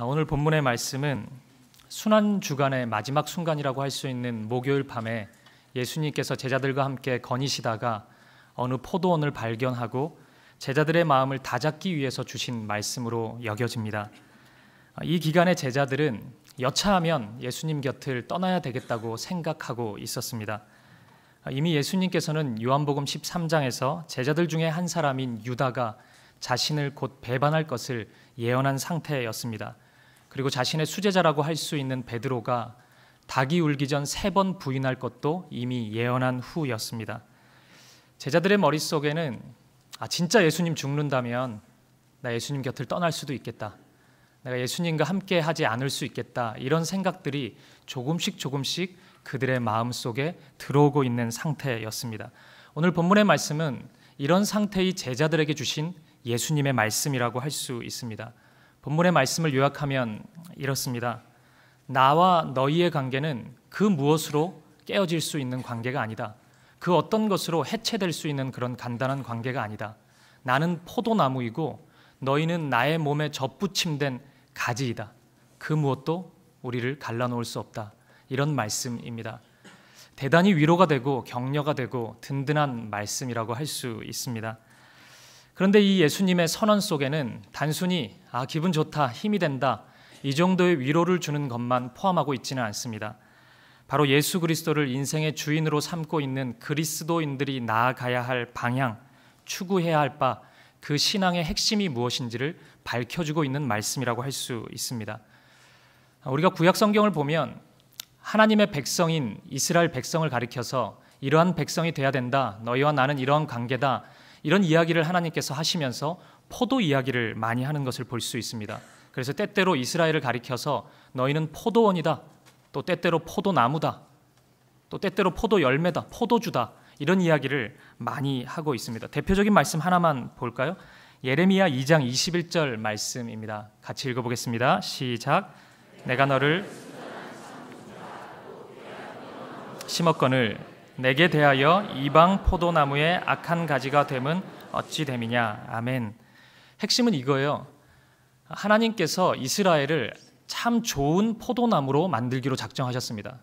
아, 오늘 본문의 말씀은 순환 주간의 마지막 순간이라고 할 수 있는 목요일 밤에 예수님께서 제자들과 함께 거니시다가 어느 포도원을 발견하고 제자들의 마음을 다잡기 위해서 주신 말씀으로 여겨집니다. 아, 이기간에 제자들은 여차하면 예수님 곁을 떠나야 되겠다고 생각하고 있었습니다. 아, 이미 예수님께서는 요한복음 13장에서 제자들 중에 한 사람인 유다가 자신을 곧 배반할 것을 예언한 상태였습니다. 그리고 자신의 수제자라고 할 수 있는 베드로가 닭이 울기 전 세 번 부인할 것도 이미 예언한 후였습니다. 제자들의 머릿속에는 아 진짜 예수님 죽는다면 나 예수님 곁을 떠날 수도 있겠다. 내가 예수님과 함께 하지 않을 수 있겠다. 이런 생각들이 조금씩 조금씩 그들의 마음속에 들어오고 있는 상태였습니다. 오늘 본문의 말씀은 이런 상태의 제자들에게 주신 예수님의 말씀이라고 할 수 있습니다. 본문의 말씀을 요약하면 이렇습니다. 나와 너희의 관계는 그 무엇으로 깨어질 수 있는 관계가 아니다. 그 어떤 것으로 해체될 수 있는 그런 간단한 관계가 아니다. 나는 포도나무이고 너희는 나의 몸에 접붙임된 가지이다. 그 무엇도 우리를 갈라놓을 수 없다. 이런 말씀입니다. 대단히 위로가 되고 격려가 되고 든든한 말씀이라고 할 수 있습니다. 그런데 이 예수님의 선언 속에는 단순히 아 기분 좋다 힘이 된다 이 정도의 위로를 주는 것만 포함하고 있지는 않습니다. 바로 예수 그리스도를 인생의 주인으로 삼고 있는 그리스도인들이 나아가야 할 방향, 추구해야 할 바, 그 신앙의 핵심이 무엇인지를 밝혀주고 있는 말씀이라고 할 수 있습니다. 아, 우리가 구약 성경을 보면 하나님의 백성인 이스라엘 백성을 가리켜서 이러한 백성이 되어야 된다. 너희와 나는 이러한 관계다. 이런 이야기를 하나님께서 하시면서 포도 이야기를 많이 하는 것을 볼 수 있습니다. 그래서 때때로 이스라엘을 가리켜서 너희는 포도원이다. 또 때때로 포도나무다. 또 때때로 포도 열매다. 포도주다. 이런 이야기를 많이 하고 있습니다. 대표적인 말씀 하나만 볼까요? 예레미야 2장 21절 말씀입니다. 같이 읽어 보겠습니다. 시작. 내가 너를 심었건을 내게 대하여 이방 포도나무의 악한 가지가 됨은 어찌 됨이냐. 아멘. 핵심은 이거예요. 하나님께서 이스라엘을 참 좋은 포도나무로 만들기로 작정하셨습니다.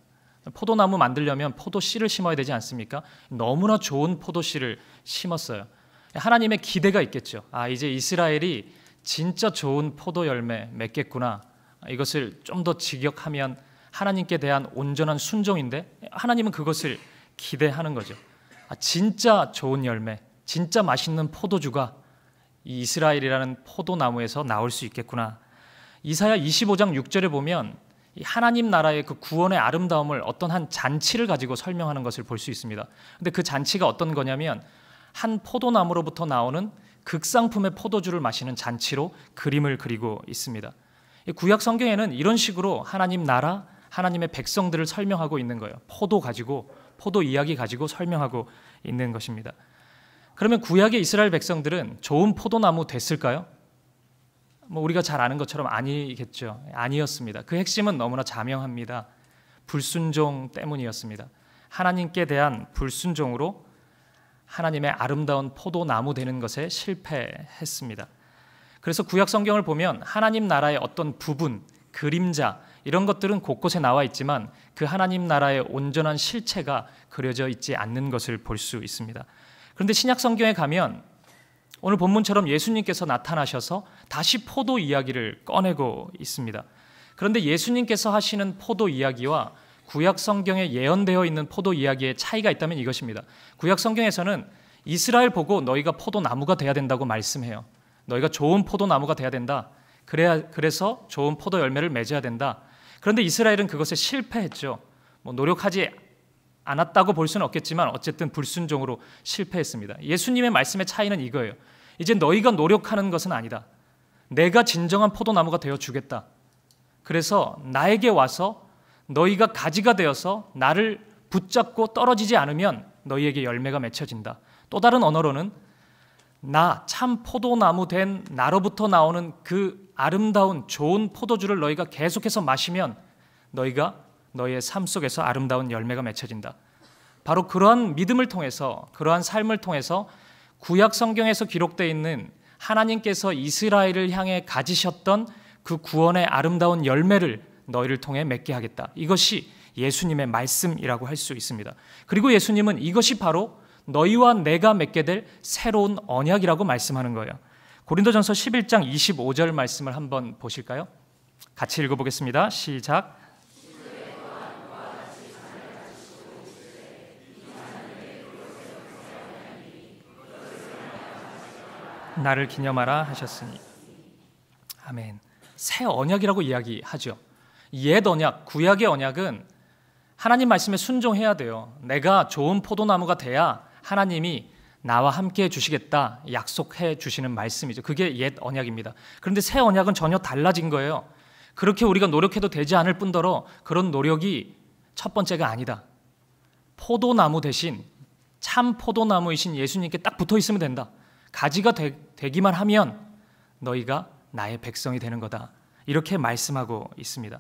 포도나무 만들려면 포도씨를 심어야 되지 않습니까? 너무나 좋은 포도씨를 심었어요. 하나님의 기대가 있겠죠. 아, 이제 이스라엘이 진짜 좋은 포도 열매 맺겠구나. 이것을 좀 더 직역하면 하나님께 대한 온전한 순종인데 하나님은 그것을 기대하는 거죠. 아, 진짜 좋은 열매, 진짜 맛있는 포도주가 이 이스라엘이라는 포도나무에서 나올 수 있겠구나. 이사야 25장 6절에 보면 하나님 나라의 그 구원의 아름다움을 어떤 한 잔치를 가지고 설명하는 것을 볼 수 있습니다. 근데 그 잔치가 어떤 거냐면 한 포도나무로부터 나오는 극상품의 포도주를 마시는 잔치로 그림을 그리고 있습니다. 구약 성경에는 이런 식으로 하나님 나라, 하나님의 백성들을 설명하고 있는 거예요. 포도 가지고 포도 이야기 가지고 설명하고 있는 것입니다. 그러면 구약의 이스라엘 백성들은 좋은 포도나무 됐을까요? 뭐 우리가 잘 아는 것처럼 아니겠죠. 아니었습니다. 그 핵심은 너무나 자명합니다. 불순종 때문이었습니다. 하나님께 대한 불순종으로 하나님의 아름다운 포도나무 되는 것에 실패했습니다. 그래서 구약 성경을 보면 하나님 나라의 어떤 부분, 그림자 이런 것들은 곳곳에 나와 있지만 그 하나님 나라의 온전한 실체가 그려져 있지 않는 것을 볼 수 있습니다. 그런데 신약 성경에 가면 오늘 본문처럼 예수님께서 나타나셔서 다시 포도 이야기를 꺼내고 있습니다. 그런데 예수님께서 하시는 포도 이야기와 구약 성경에 예언되어 있는 포도 이야기의 차이가 있다면 이것입니다. 구약 성경에서는 이스라엘 보고 너희가 포도나무가 돼야 된다고 말씀해요. 너희가 좋은 포도나무가 돼야 된다. 그래야 그래서 좋은 포도 열매를 맺어야 된다. 그런데 이스라엘은 그것에 실패했죠. 뭐 노력하지 않았다고 볼 수는 없겠지만 어쨌든 불순종으로 실패했습니다. 예수님의 말씀의 차이는 이거예요. 이제 너희가 노력하는 것은 아니다. 내가 진정한 포도나무가 되어 주겠다. 그래서 나에게 와서 너희가 가지가 되어서 나를 붙잡고 떨어지지 않으면 너희에게 열매가 맺혀진다. 또 다른 언어로는 나 참 포도나무 된 나로부터 나오는 그 아름다운 좋은 포도주를 너희가 계속해서 마시면 너희가 너의 희삶 속에서 아름다운 열매가 맺혀진다. 바로 그러한 믿음을 통해서 그러한 삶을 통해서 구약 성경에서 기록되어 있는 하나님께서 이스라엘을 향해 가지셨던 그 구원의 아름다운 열매를 너희를 통해 맺게 하겠다. 이것이 예수님의 말씀이라고 할 수 있습니다. 그리고 예수님은 이것이 바로 너희와 내가 맺게 될 새로운 언약이라고 말씀하는 거예요. 고린도전서 11장 25절 말씀을 한번 보실까요? 같이 읽어보겠습니다. 시작. 나를 기념하라 하셨으니 아멘. 새 언약이라고 이야기하죠. 옛 언약, 구약의 언약은 하나님 말씀에 순종해야 돼요. 내가 좋은 포도나무가 돼야 하나님이 나와 함께 해 주시겠다 약속해 주시는 말씀이죠. 그게 옛 언약입니다. 그런데 새 언약은 전혀 달라진 거예요. 그렇게 우리가 노력해도 되지 않을 뿐더러 그런 노력이 첫 번째가 아니다. 포도나무 대신 참 포도나무이신 예수님께 딱 붙어 있으면 된다. 가지가 되, 되기만 하면 너희가 나의 백성이 되는 거다. 이렇게 말씀하고 있습니다.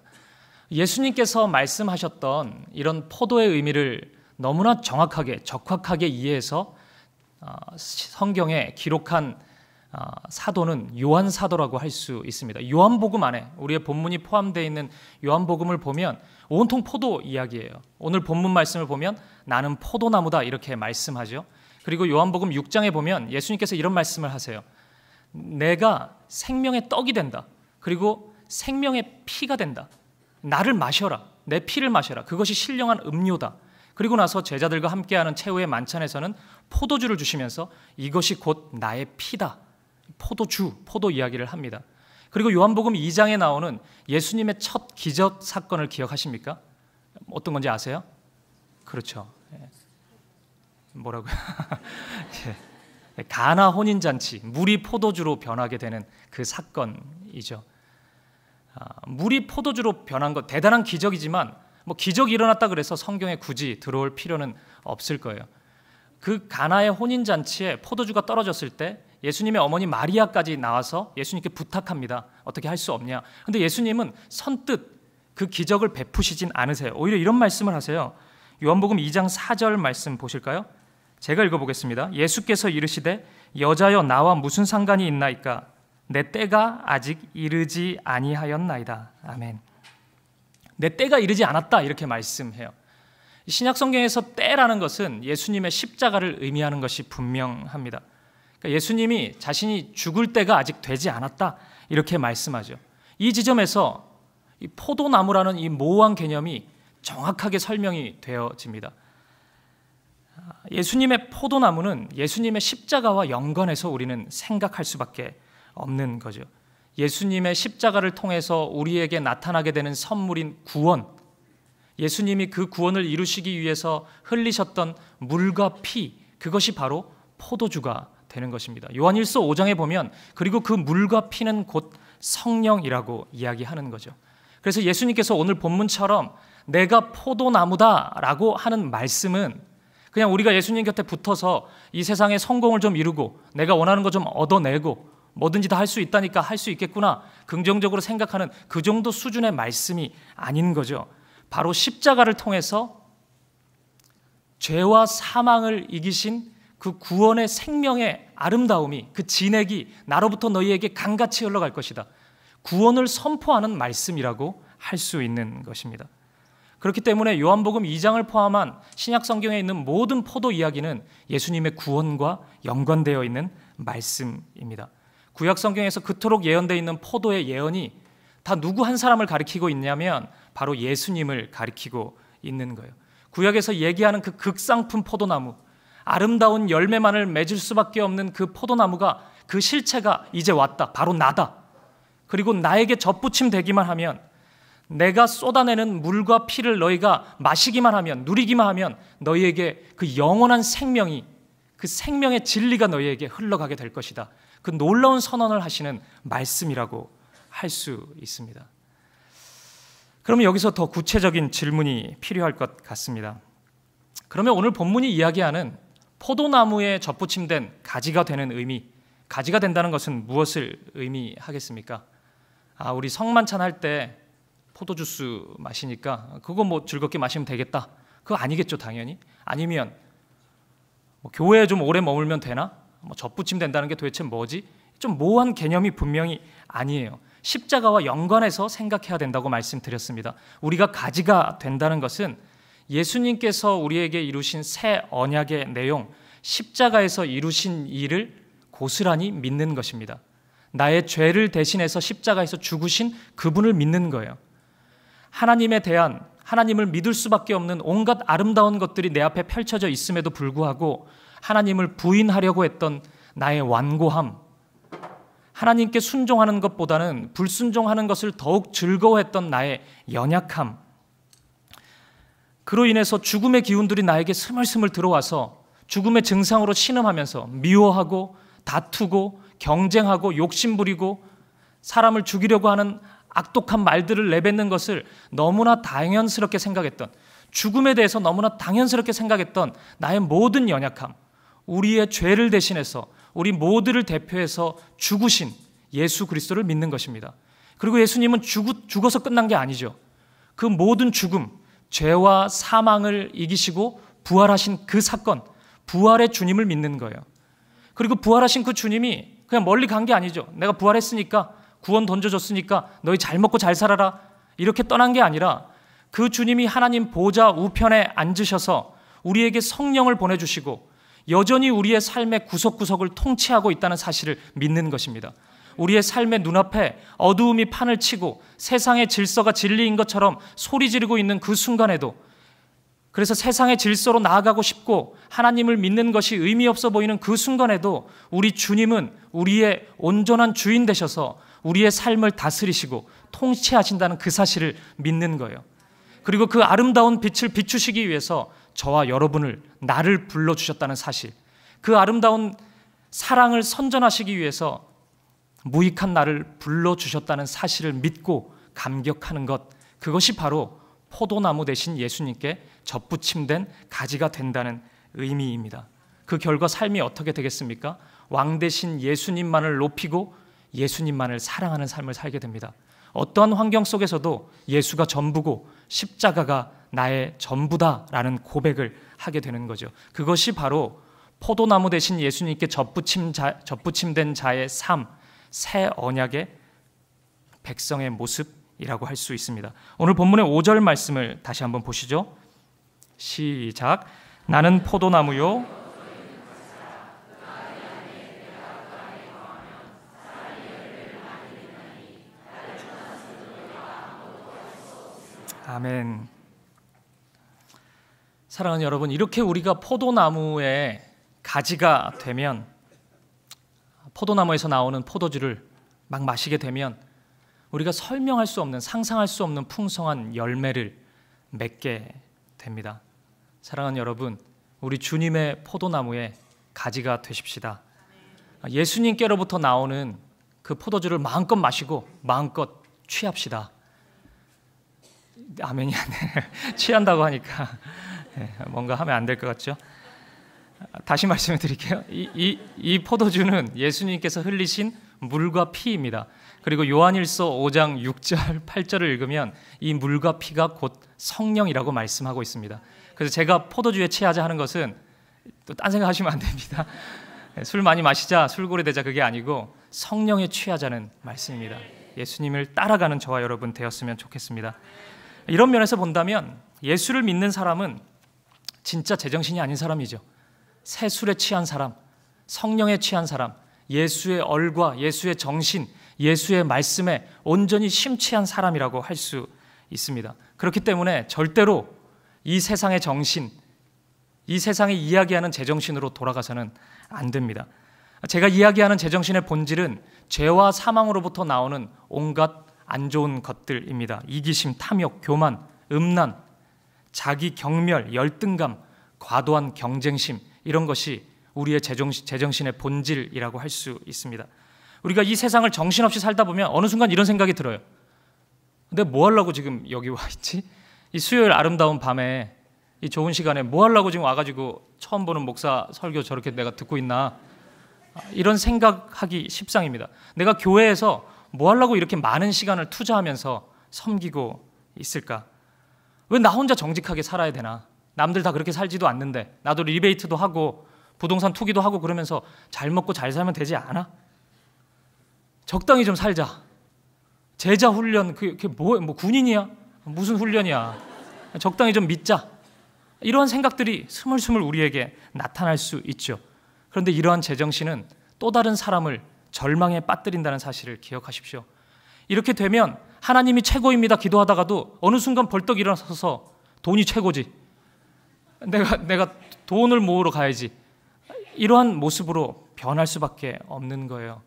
예수님께서 말씀하셨던 이런 포도의 의미를 너무나 정확하게 적확하게 이해해서 어, 성경에 기록한 어, 사도는 요한 사도라고 할 수 있습니다. 요한복음 안에 우리의 본문이 포함되어 있는 요한복음을 보면 온통 포도 이야기예요. 오늘 본문 말씀을 보면 나는 포도나무다 이렇게 말씀하죠. 그리고 요한복음 6장에 보면 예수님께서 이런 말씀을 하세요. 내가 생명의 떡이 된다. 그리고 생명의 피가 된다. 나를 마셔라. 내 피를 마셔라. 그것이 신령한 음료다. 그리고 나서 제자들과 함께하는 최후의 만찬에서는 포도주를 주시면서 이것이 곧 나의 피다. 포도주, 포도 이야기를 합니다. 그리고 요한복음 2장에 나오는 예수님의 첫 기적 사건을 기억하십니까? 어떤 건지 아세요? 그렇죠. 뭐라고요? 예. 가나 혼인 잔치 물이 포도주로 변하게 되는 그 사건이죠. 아, 물이 포도주로 변한 것 대단한 기적이지만 뭐 기적이 일어났다 그래서 성경에 굳이 들어올 필요는 없을 거예요. 그 가나의 혼인 잔치에 포도주가 떨어졌을 때 예수님의 어머니 마리아까지 나와서 예수님께 부탁합니다. 어떻게 할 수 없냐? 근데 예수님은 선뜻 그 기적을 베푸시진 않으세요. 오히려 이런 말씀을 하세요. 요한복음 2장 4절 말씀 보실까요? 제가 읽어보겠습니다. 예수께서 이르시되 여자여 나와 무슨 상관이 있나이까 내 때가 아직 이르지 아니하였나이다. 아멘. 내 때가 이르지 않았다 이렇게 말씀해요. 신약 성경에서 때라는 것은 예수님의 십자가를 의미하는 것이 분명합니다. 그러니까 예수님이 자신이 죽을 때가 아직 되지 않았다 이렇게 말씀하죠. 이 지점에서 이 포도나무라는 이 모호한 개념이 정확하게 설명이 되어집니다. 예수님의 포도나무는 예수님의 십자가와 연관해서 우리는 생각할 수밖에 없는 거죠. 예수님의 십자가를 통해서 우리에게 나타나게 되는 선물인 구원, 예수님이 그 구원을 이루시기 위해서 흘리셨던 물과 피, 그것이 바로 포도주가 되는 것입니다. 요한일서 5장에 보면 그리고 그 물과 피는 곧 성령이라고 이야기하는 거죠. 그래서 예수님께서 오늘 본문처럼 내가 포도나무다라고 하는 말씀은 그냥 우리가 예수님 곁에 붙어서 이 세상에 성공을 좀 이루고 내가 원하는 거 좀 얻어내고 뭐든지 다 할 수 있다니까 할 수 있겠구나 긍정적으로 생각하는 그 정도 수준의 말씀이 아닌 거죠. 바로 십자가를 통해서 죄와 사망을 이기신 그 구원의 생명의 아름다움이 그 진액이 나로부터 너희에게 강같이 흘러갈 것이다. 구원을 선포하는 말씀이라고 할 수 있는 것입니다. 그렇기 때문에 요한복음 2장을 포함한 신약 성경에 있는 모든 포도 이야기는 예수님의 구원과 연관되어 있는 말씀입니다. 구약 성경에서 그토록 예언되어 있는 포도의 예언이 다 누구 한 사람을 가리키고 있냐면 바로 예수님을 가리키고 있는 거예요. 구약에서 얘기하는 그 극상품 포도나무, 아름다운 열매만을 맺을 수밖에 없는 그 포도나무가 그 실체가 이제 왔다. 바로 나다. 그리고 나에게 접붙임 되기만 하면 내가 쏟아내는 물과 피를 너희가 마시기만 하면 누리기만 하면 너희에게 그 영원한 생명이 그 생명의 진리가 너희에게 흘러가게 될 것이다. 그 놀라운 선언을 하시는 말씀이라고 할 수 있습니다. 그러면 여기서 더 구체적인 질문이 필요할 것 같습니다. 그러면 오늘 본문이 이야기하는 포도나무에 접붙임된 가지가 되는 의미, 가지가 된다는 것은 무엇을 의미하겠습니까? 아, 우리 성만찬 할때 포도주스 마시니까 그거 뭐 즐겁게 마시면 되겠다. 그거 아니겠죠, 당연히. 아니면 뭐 교회에 좀 오래 머물면 되나? 뭐 접붙임 된다는 게 도대체 뭐지? 좀 모호한 개념이 분명히 아니에요. 십자가와 연관해서 생각해야 된다고 말씀드렸습니다. 우리가 가지가 된다는 것은 예수님께서 우리에게 이루신 새 언약의 내용, 십자가에서 이루신 일을 고스란히 믿는 것입니다. 나의 죄를 대신해서 십자가에서 죽으신 그분을 믿는 거예요. 하나님에 대한 하나님을 믿을 수밖에 없는 온갖 아름다운 것들이 내 앞에 펼쳐져 있음에도 불구하고 하나님을 부인하려고 했던 나의 완고함, 하나님께 순종하는 것보다는 불순종하는 것을 더욱 즐거워했던 나의 연약함, 그로 인해서 죽음의 기운들이 나에게 스물스물 들어와서 죽음의 증상으로 신음하면서 미워하고 다투고 경쟁하고 욕심부리고 사람을 죽이려고 하는 악독한 말들을 내뱉는 것을 너무나 당연스럽게 생각했던 죽음에 대해서 너무나 당연스럽게 생각했던 나의 모든 연약함, 우리의 죄를 대신해서 우리 모두를 대표해서 죽으신 예수 그리스도를 믿는 것입니다. 그리고 예수님은 죽, 죽어서 끝난 게 아니죠. 그 모든 죽음, 죄와 사망을 이기시고 부활하신 그 사건, 부활의 주님을 믿는 거예요. 그리고 부활하신 그 주님이 그냥 멀리 간 게 아니죠. 내가 부활했으니까 구원 던져줬으니까 너희 잘 먹고 잘 살아라. 이렇게 떠난 게 아니라 그 주님이 하나님 보좌 우편에 앉으셔서 우리에게 성령을 보내주시고 여전히 우리의 삶의 구석구석을 통치하고 있다는 사실을 믿는 것입니다. 우리의 삶의 눈앞에 어두움이 판을 치고 세상의 질서가 진리인 것처럼 소리 지르고 있는 그 순간에도 그래서 세상의 질서로 나아가고 싶고 하나님을 믿는 것이 의미 없어 보이는 그 순간에도 우리 주님은 우리의 온전한 주인 되셔서 우리의 삶을 다스리시고 통치하신다는 그 사실을 믿는 거예요. 그리고 그 아름다운 빛을 비추시기 위해서 저와 여러분을 나를 불러 주셨다는 사실. 그 아름다운 사랑을 선전하시기 위해서 무익한 나를 불러 주셨다는 사실을 믿고 감격하는 것. 그것이 바로 포도나무 대신 예수님께 접붙임된 가지가 된다는 의미입니다. 그 결과 삶이 어떻게 되겠습니까? 왕 대신 예수님만을 높이고 예수님만을 사랑하는 삶을 살게 됩니다. 어떠한 환경 속에서도 예수가 전부고 십자가가 나의 전부다라는 고백을 하게 되는 거죠. 그것이 바로 포도나무 대신 예수님께 접붙임 자, 접붙임된 자의 삶, 새 언약의 백성의 모습이라고 할 수 있습니다. 오늘 본문의 5절 말씀을 다시 한번 보시죠. 시작. 나는 포도나무요 아멘. 사랑하는 여러분, 이렇게 우리가 포도나무의 가지가 되면 포도나무에서 나오는 포도주를 막 마시게 되면 우리가 설명할 수 없는 상상할 수 없는 풍성한 열매를 맺게 됩니다. 사랑하는 여러분, 우리 주님의 포도나무의 가지가 되십시다. 예수님께로부터 나오는 그 포도주를 마음껏 마시고 마음껏 취합시다. 아멘이 아니 취한다고 하니까 예, 뭔가 하면 안 될 것 같죠? 다시 말씀을 드릴게요. 이, 이, 이 포도주는 예수님께서 흘리신 물과 피입니다. 그리고 요한일서 5장 6절, 8절을 읽으면 이 물과 피가 곧 성령이라고 말씀하고 있습니다. 그래서 제가 포도주에 취하자 하는 것은 또 딴 생각하시면 안 됩니다. 예, 술 많이 마시자, 술고래 되자 그게 아니고 성령에 취하자는 말씀입니다. 예수님을 따라가는 저와 여러분 되었으면 좋겠습니다. 이런 면에서 본다면 예수를 믿는 사람은 진짜 제정신이 아닌 사람이죠. 세술에 취한 사람, 성령에 취한 사람, 예수의 얼과 예수의 정신, 예수의 말씀에 온전히 심취한 사람이라고 할 수 있습니다. 그렇기 때문에 절대로 이 세상의 정신, 이 세상이 이야기하는 제정신으로 돌아가서는 안 됩니다. 제가 이야기하는 제정신의 본질은 죄와 사망으로부터 나오는 온갖 안 좋은 것들입니다. 이기심, 탐욕, 교만, 음란, 자기 경멸, 열등감, 과도한 경쟁심 이런 것이 우리의 제정신, 의 본질이라고 할 수 있습니다. 우리가 이 세상을 정신없이 살다 보면 어느 순간 이런 생각이 들어요. 내가 뭐 하려고 지금 여기 와 있지? 이 수요일 아름다운 밤에 이 좋은 시간에 뭐 하려고 지금 와가지고 처음 보는 목사 설교 저렇게 내가 듣고 있나? 이런 생각하기 십상입니다. 내가 교회에서 뭐 하려고 이렇게 많은 시간을 투자하면서 섬기고 있을까? 왜 나 혼자 정직하게 살아야 되나? 남들 다 그렇게 살지도 않는데 나도 리베이트도 하고 부동산 투기도 하고 그러면서 잘 먹고 잘 살면 되지 않아? 적당히 좀 살자. 제자 훈련 그, 그게 뭐, 뭐 군인이야? 무슨 훈련이야? 적당히 좀 믿자. 이러한 생각들이 스물스물 우리에게 나타날 수 있죠. 그런데 이러한 제정신은 또 다른 사람을 절망에 빠뜨린다는 사실을 기억하십시오. 이렇게 되면 하나님이 최고입니다 기도하다가도 어느 순간 벌떡 일어나서 서 돈이 최고지. 내가 내가 돈을 모으러 가야지. 이러한 모습으로 변할 수밖에 없는 거예요.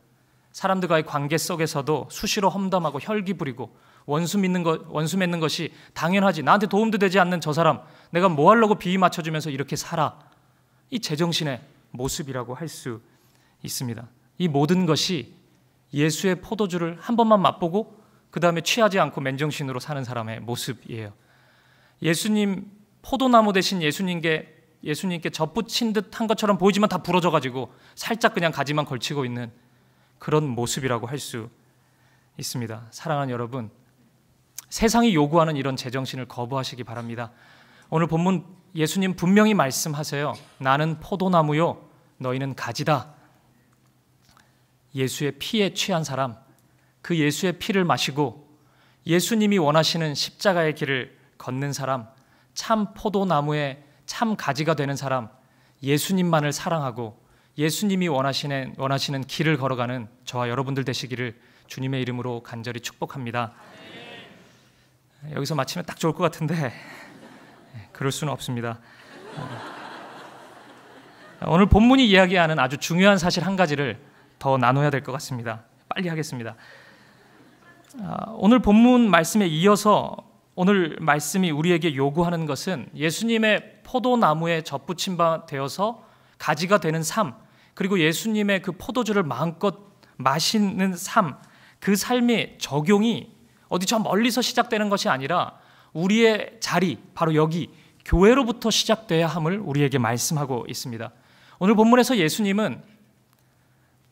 사람들과의 관계 속에서도 수시로 험담하고 혈기 부리고 원수 믿는 것 원수 맺는 것이 당연하지. 나한테 도움도 되지 않는 저 사람 내가 뭐 하려고 비위 맞춰 주면서 이렇게 살아. 이 제정신의 모습이라고 할 수 있습니다. 이 모든 것이 예수의 포도주를 한 번만 맛보고 그 다음에 취하지 않고 맨정신으로 사는 사람의 모습이에요. 예수님 포도나무 대신 예수님께 예수님께 접붙인 듯한 것처럼 보이지만 다 부러져 가지고 살짝 그냥 가지만 걸치고 있는 그런 모습이라고 할 수 있습니다. 사랑하는 여러분, 세상이 요구하는 이런 제정신을 거부하시기 바랍니다. 오늘 본문 예수님 분명히 말씀하세요. 나는 포도나무요, 너희는 가지다. 예수의 피에 취한 사람, 그 예수의 피를 마시고 예수님이 원하시는 십자가의 길을 걷는 사람, 참포도나무에참 가지가 되는 사람, 예수님만을 사랑하고 예수님이 원하시는, 원하시는 길을 걸어가는 저와 여러분들 되시기를 주님의 이름으로 간절히 축복합니다. 여기서 마치면 딱 좋을 것 같은데 그럴 수는 없습니다. 오늘 본문이 이야기하는 아주 중요한 사실 한 가지를 더 나눠야 될 것 같습니다. 빨리 하겠습니다. 아, 오늘 본문 말씀에 이어서 오늘 말씀이 우리에게 요구하는 것은 예수님의 포도나무에 접붙임 바 되어서 가지가 되는 삶, 그리고 예수님의 그 포도주를 마음껏 마시는 삶, 그 삶의 적용이 어디 저 멀리서 시작되는 것이 아니라 우리의 자리, 바로 여기 교회로부터 시작돼야 함을 우리에게 말씀하고 있습니다. 오늘 본문에서 예수님은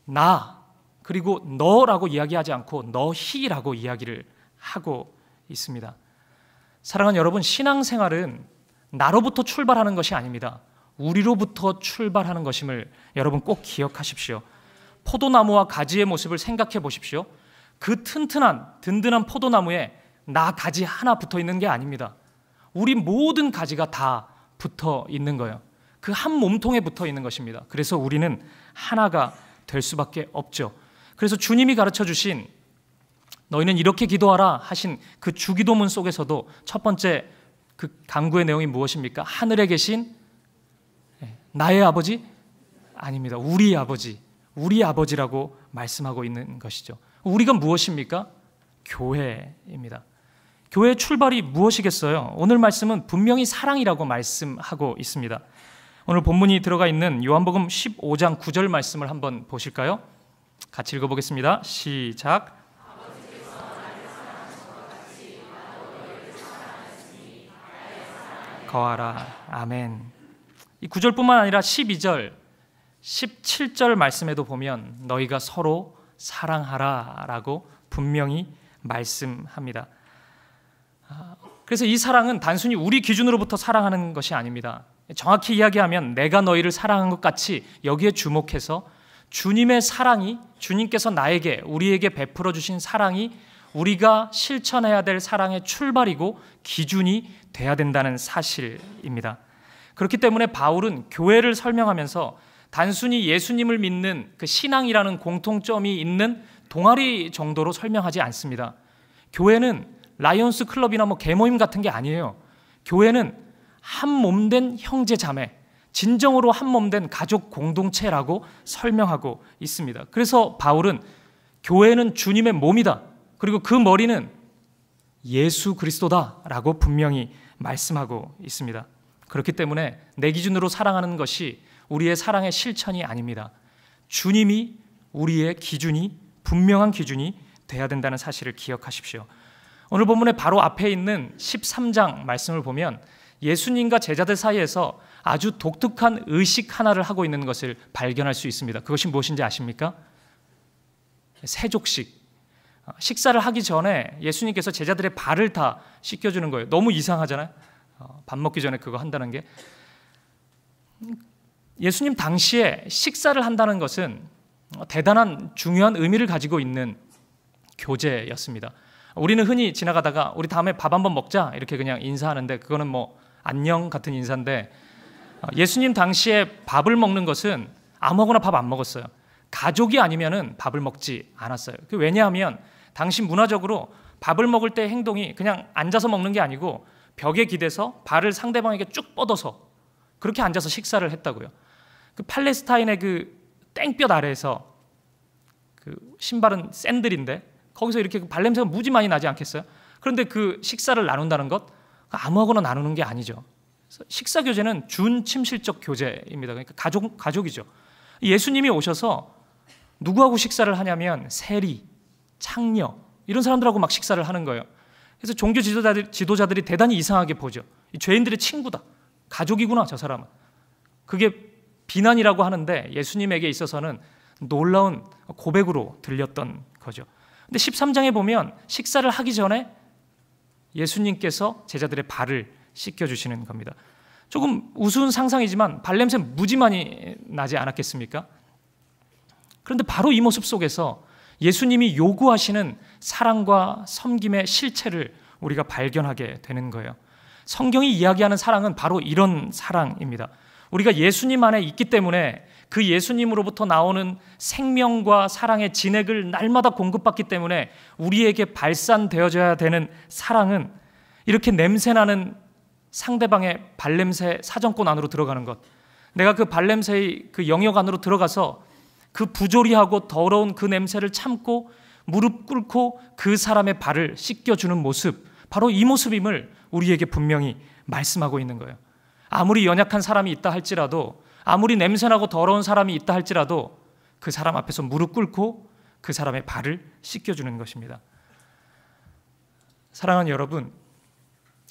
나 그리고 너라고 이야기하지 않고 너희라고 이야기를 하고 있습니다. 사랑하는 여러분, 신앙생활은 나로부터 출발하는 것이 아닙니다. 우리로부터 출발하는 것임을 여러분 꼭 기억하십시오. 포도나무와 가지의 모습을 생각해 보십시오. 그 튼튼한 든든한 포도나무에 나 가지 하나 붙어 있는 게 아닙니다. 우리 모든 가지가 다 붙어 있는 거예요. 그 한 몸통에 붙어 있는 것입니다. 그래서 우리는 하나가 될 수밖에 없죠. 그래서 주님이 가르쳐 주신 너희는 이렇게 기도하라 하신 그 주기도문 속에서도 첫 번째 그 강구의 내용이 무엇입니까? 하늘에 계신 예, 나의 아버지 아닙니다. 우리 아버지. 우리 아버지라고 말씀하고 있는 것이죠. 우리가 무엇입니까? 교회입니다. 교회의 출발이 무엇이겠어요? 오늘 말씀은 분명히 사랑이라고 말씀하고 있습니다. 오늘 본문이 들어가 있는 요한복음 15장 9절 말씀을 한번 보실까요? 같이 읽어보겠습니다. 시작. 거하라. 아멘. 이 9절뿐만 아니라 12절, 17절 말씀에도 보면 너희가 서로 사랑하라라고 분명히 말씀합니다. 아, 그래서 이 사랑은 단순히 우리 기준으로부터 사랑하는 것이 아닙니다. 정확히 이야기하면 내가 너희를 사랑한 것 같이 여기에 주목해서 주님의 사랑이 주님께서 나에게 우리에게 베풀어 주신 사랑이 우리가 실천해야 될 사랑의 출발이고 기준이 돼야 된다는 사실입니다. 그렇기 때문에 바울은 교회를 설명하면서 단순히 예수님을 믿는 그 신앙이라는 공통점이 있는 동아리 정도로 설명하지 않습니다. 교회는 라이온스 클럽이나 뭐 개모임 같은 게 아니에요. 교회는 한몸된 형제 자매, 진정으로 한 몸된 가족 공동체라고 설명하고 있습니다. 그래서 바울은 교회는 주님의 몸이다. 그리고 그 머리는 예수 그리스도다라고 분명히 말씀하고 있습니다. 그렇기 때문에 내 기준으로 사랑하는 것이 우리의 사랑의 실천이 아닙니다. 주님이 우리의 기준이 분명한 기준이 돼야 된다는 사실을 기억하십시오. 오늘 본문의 바로 앞에 있는 13장 말씀을 보면 예수님과 제자들 사이에서 아주 독특한 의식 하나를 하고 있는 것을 발견할 수 있습니다. 그것이 무엇인지 아십니까? 세족식. 어, 식사를 하기 전에 예수님께서 제자들의 발을 다 씻겨주는 거예요. 너무 이상하잖아요. 어, 밥 먹기 전에 그거 한다는 게. 예수님 당시에 식사를 한다는 것은 대단한 중요한 의미를 가지고 있는 교제였습니다. 우리는 흔히 지나가다가 우리 다음에 밥 한번 먹자 이렇게 그냥 인사하는데 그거는 뭐 안녕 같은 인사인데 어, 예수님 당시에 밥을 먹는 것은 아무거나 밥 안 먹었어요. 가족이 아니면은 밥을 먹지 않았어요. 그 왜냐하면 당시 문화적으로 밥을 먹을 때 행동이 그냥 앉아서 먹는 게 아니고 벽에 기대서 발을 상대방에게 쭉 뻗어서 그렇게 앉아서 식사를 했다고요. 그 팔레스타인의 그 땡볕 아래에서 그 신발은 샌들인데 거기서 이렇게 그 발냄새가 무지 많이 나지 않겠어요? 그런데 그 식사를 나눈다는 것 그러니까 아무하고나 나누는 게 아니죠. 식사 교제는 준침실적 교제입니다. 그러니까 가족 가족이죠. 예수님이 오셔서 누구하고 식사를 하냐면 세리, 창녀 이런 사람들하고 막 식사를 하는 거예요. 그래서 종교 지도자들, 지도자들이 대단히 이상하게 보죠. 죄인들의 친구다. 가족이구나 저 사람은. 그게 비난이라고 하는데 예수님에게 있어서는 놀라운 고백으로 들렸던 거죠. 근데 13장에 보면 식사를 하기 전에 예수님께서 제자들의 발을 씻겨 주시는 겁니다. 조금 우스운 상상이지만 발냄새 무지 많이 나지 않았겠습니까? 그런데 바로 이 모습 속에서 예수님이 요구하시는 사랑과 섬김의 실체를 우리가 발견하게 되는 거예요. 성경이 이야기하는 사랑은 바로 이런 사랑입니다. 우리가 예수님 안에 있기 때문에 그 예수님으로부터 나오는 생명과 사랑의 진액을 날마다 공급받기 때문에 우리에게 발산되어져야 되는 사랑은 이렇게 냄새나는 상대방의 발냄새 사정권 안으로 들어가는 것. 내가 그 발냄새의 그 영역 안으로 들어가서 그 부조리하고 더러운 그 냄새를 참고 무릎 꿇고 그 사람의 발을 씻겨주는 모습, 바로 이 모습임을 우리에게 분명히 말씀하고 있는 거예요. 아무리 연약한 사람이 있다 할지라도 아무리 냄새나고 더러운 사람이 있다 할지라도 그 사람 앞에서 무릎 꿇고 그 사람의 발을 씻겨주는 것입니다. 사랑하는 여러분,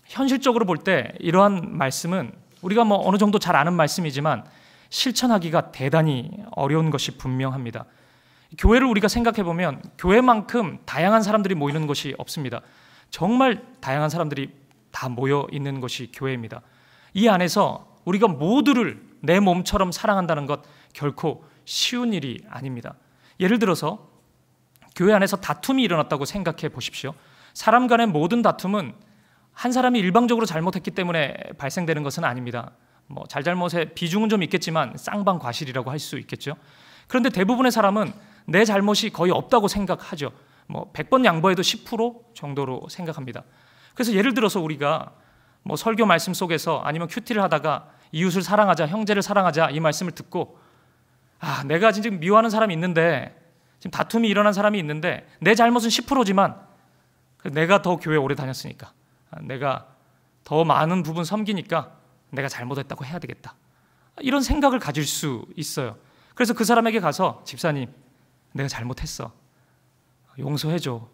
현실적으로 볼 때 이러한 말씀은 우리가 뭐 어느 정도 잘 아는 말씀이지만 실천하기가 대단히 어려운 것이 분명합니다. 교회를 우리가 생각해 보면 교회만큼 다양한 사람들이 모이는 것이 없습니다. 정말 다양한 사람들이 다 모여 있는 것이 교회입니다. 이 안에서 우리가 모두를 내 몸처럼 사랑한다는 것 결코 쉬운 일이 아닙니다. 예를 들어서 교회 안에서 다툼이 일어났다고 생각해 보십시오. 사람 간의 모든 다툼은 한 사람이 일방적으로 잘못했기 때문에 발생되는 것은 아닙니다. 뭐 잘잘못의 비중은 좀 있겠지만 쌍방 과실이라고 할 수 있겠죠. 그런데 대부분의 사람은 내 잘못이 거의 없다고 생각하죠. 뭐 100번 양보해도 10% 정도로 생각합니다. 그래서 예를 들어서 우리가 뭐 설교 말씀 속에서 아니면 큐티를 하다가 이웃을 사랑하자, 형제를 사랑하자 이 말씀을 듣고 아, 내가 지금 미워하는 사람이 있는데 지금 다툼이 일어난 사람이 있는데 내 잘못은 10%지만 내가 더 교회 오래 다녔으니까 아, 내가 더 많은 부분 섬기니까 내가 잘못했다고 해야 되겠다. 이런 생각을 가질 수 있어요. 그래서 그 사람에게 가서 집사님, 내가 잘못했어. 용서해줘.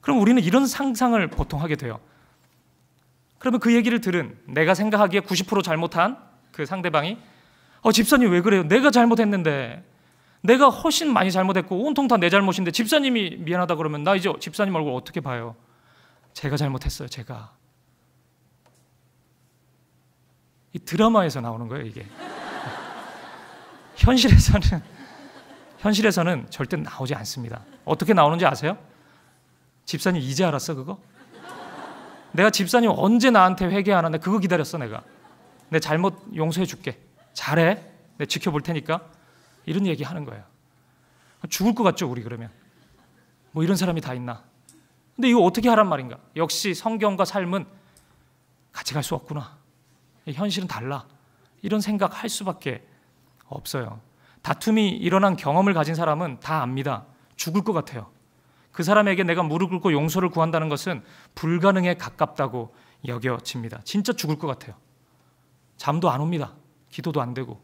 그럼 우리는 이런 상상을 보통 하게 돼요. 그러면 그 얘기를 들은 내가 생각하기에 90% 잘못한 그 상대방이 어, 집사님 왜 그래요? 내가 잘못했는데 내가 훨씬 많이 잘못했고 온통 다 내 잘못인데 집사님이 미안하다 그러면 나 이제 집사님 얼굴 어떻게 봐요? 제가 잘못했어요, 제가. 이 드라마에서 나오는 거예요, 이게. 현실에서는 현실에서는 절대 나오지 않습니다. 어떻게 나오는지 아세요? 집사님 이제 알았어 그거? 내가 집사님 언제 나한테 회개하는데 그거 기다렸어 내가. 내 잘못 용서해 줄게. 잘해. 내 지켜볼 테니까. 이런 얘기 하는 거예요. 죽을 것 같죠 우리 그러면. 뭐 이런 사람이 다 있나. 근데 이거 어떻게 하란 말인가. 역시 성경과 삶은 같이 갈 수 없구나. 현실은 달라. 이런 생각 할 수밖에 없어요. 다툼이 일어난 경험을 가진 사람은 다 압니다. 죽을 것 같아요. 그 사람에게 내가 무릎 꿇고 용서를 구한다는 것은 불가능에 가깝다고 여겨집니다. 진짜 죽을 것 같아요. 잠도 안 옵니다. 기도도 안 되고.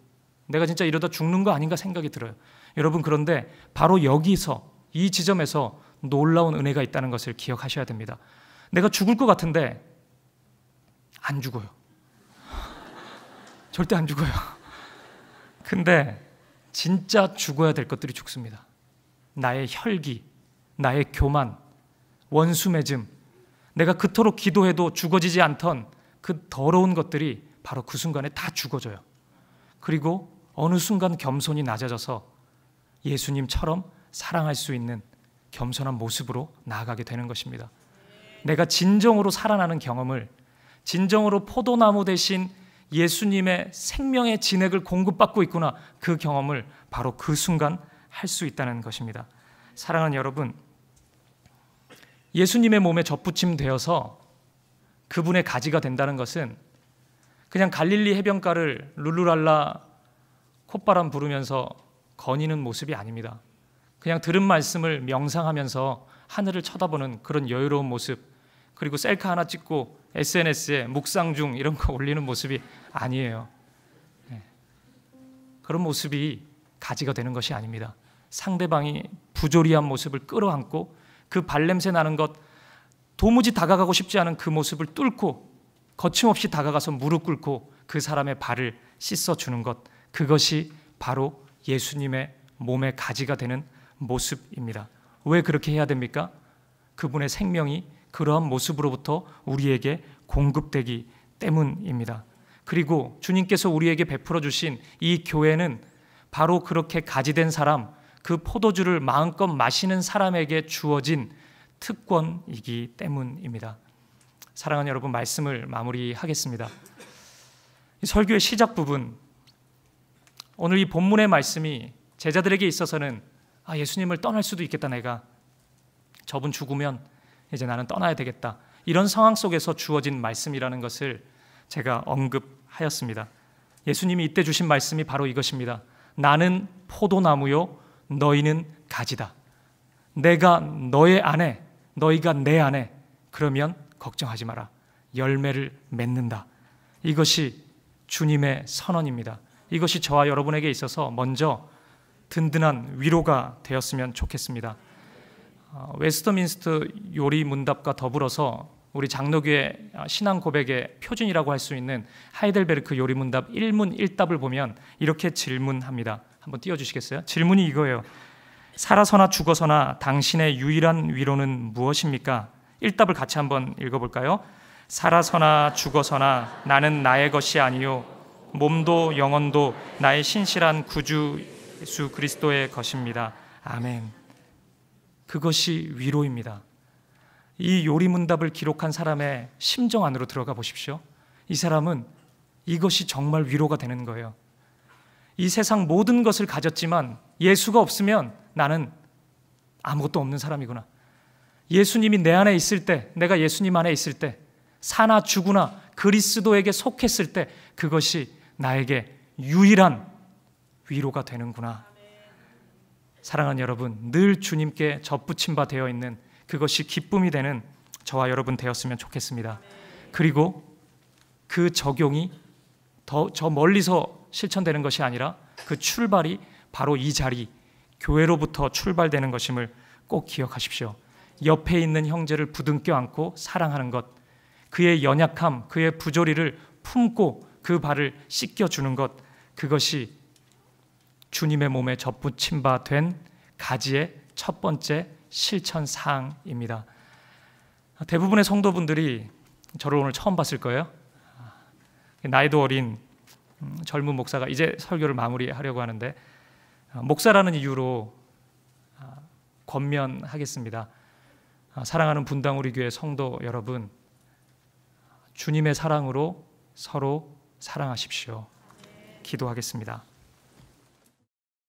내가 진짜 이러다 죽는 거 아닌가 생각이 들어요. 여러분, 그런데 바로 여기서, 이 지점에서 놀라운 은혜가 있다는 것을 기억하셔야 됩니다. 내가 죽을 것 같은데 안 죽어요. 절대 안 죽어요. 근데 진짜 죽어야 될 것들이 죽습니다. 나의 혈기, 나의 교만, 원수매즘, 내가 그토록 기도해도 죽어지지 않던 그 더러운 것들이 바로 그 순간에 다 죽어져요. 그리고 어느 순간 겸손이 낮아져서 예수님처럼 사랑할 수 있는 겸손한 모습으로 나아가게 되는 것입니다. 내가 진정으로 살아나는 경험을 진정으로 포도나무 대신 예수님의 생명의 진액을 공급받고 있구나 그 경험을 바로 그 순간 할 수 있다는 것입니다. 사랑하는 여러분, 예수님의 몸에 접붙임 되어서 그분의 가지가 된다는 것은 그냥 갈릴리 해변가를 룰루랄라 콧바람 부르면서 거니는 모습이 아닙니다. 그냥 들은 말씀을 명상하면서 하늘을 쳐다보는 그런 여유로운 모습, 그리고 셀카 하나 찍고 SNS에 묵상 중 이런 거 올리는 모습이 아니에요. 네. 그런 모습이 가지가 되는 것이 아닙니다. 상대방이 부조리한 모습을 끌어안고 그 발냄새 나는 것 도무지 다가가고 싶지 않은 그 모습을 뚫고 거침없이 다가가서 무릎 꿇고 그 사람의 발을 씻어 주는 것 그것이 바로 예수님의 몸의 가지가 되는 모습입니다. 왜 그렇게 해야 됩니까? 그분의 생명이 그러한 모습으로부터 우리에게 공급되기 때문입니다. 그리고 주님께서 우리에게 베풀어 주신 이 교회는 바로 그렇게 가지된 사람, 그 포도주를 마음껏 마시는 사람에게 주어진 특권이기 때문입니다. 사랑하는 여러분 말씀을 마무리하겠습니다. 설교의 시작 부분 오늘 이 본문의 말씀이 제자들에게 있어서는 아 예수님을 떠날 수도 있겠다 내가 저분 죽으면 이제 나는 떠나야 되겠다 이런 상황 속에서 주어진 말씀이라는 것을 제가 언급하였습니다. 예수님이 이때 주신 말씀이 바로 이것입니다. 나는 포도나무요 너희는 가지다. 내가 너의 안에, 너희가 내 안에, 그러면 걱정하지 마라. 열매를 맺는다. 이것이 주님의 선언입니다. 이것이 저와 여러분에게 있어서 먼저 든든한 위로가 되었으면 좋겠습니다. 어, 웨스터민스트 요리 문답과 더불어서 우리 장로교의 아, 신앙 고백의 표준이라고 할 수 있는 하이델베르크 요리 문답 1문 1답을 보면 이렇게 질문합니다. 한번 띄워주시겠어요? 질문이 이거예요. 살아서나 죽어서나 당신의 유일한 위로는 무엇입니까? 일답을 같이 한번 읽어볼까요? 살아서나 죽어서나 나는 나의 것이 아니요 몸도 영혼도 나의 신실한 구주 예수 그리스도의 것입니다. 아멘. 그것이 위로입니다. 이 요리문답을 기록한 사람의 심정 안으로 들어가 보십시오. 이 사람은 이것이 정말 위로가 되는 거예요. 이 세상 모든 것을 가졌지만 예수가 없으면 나는 아무것도 없는 사람이구나. 예수님이 내 안에 있을 때, 내가 예수님 안에 있을 때, 사나 죽으나 그리스도에게 속했을 때 그것이 나에게 유일한 위로가 되는구나. 사랑하는 여러분, 늘 주님께 접붙임 바 되어 있는 그것이 기쁨이 되는 저와 여러분 되었으면 좋겠습니다. 그리고 그 적용이 더 저 멀리서 실천되는 것이 아니라 그 출발이 바로 이 자리, 교회로부터 출발되는 것임을 꼭 기억하십시오. 옆에 있는 형제를 부둥켜 안고 사랑하는 것, 그의 연약함, 그의 부조리를 품고 그 발을 씻겨주는 것, 그것이 주님의 몸에 접붙임 바된 가지의 첫 번째 실천 사항입니다. 대부분의 성도분들이 저를 오늘 처음 봤을 거예요. 나이도 어린 음, 젊은 목사가 이제 설교를 마무리하려고 하는데 어, 목사라는 이유로 아, 권면하겠습니다. 아, 사랑하는 분당우리 교회 성도 여러분, 주님의 사랑으로 서로 사랑하십시오. 기도하겠습니다.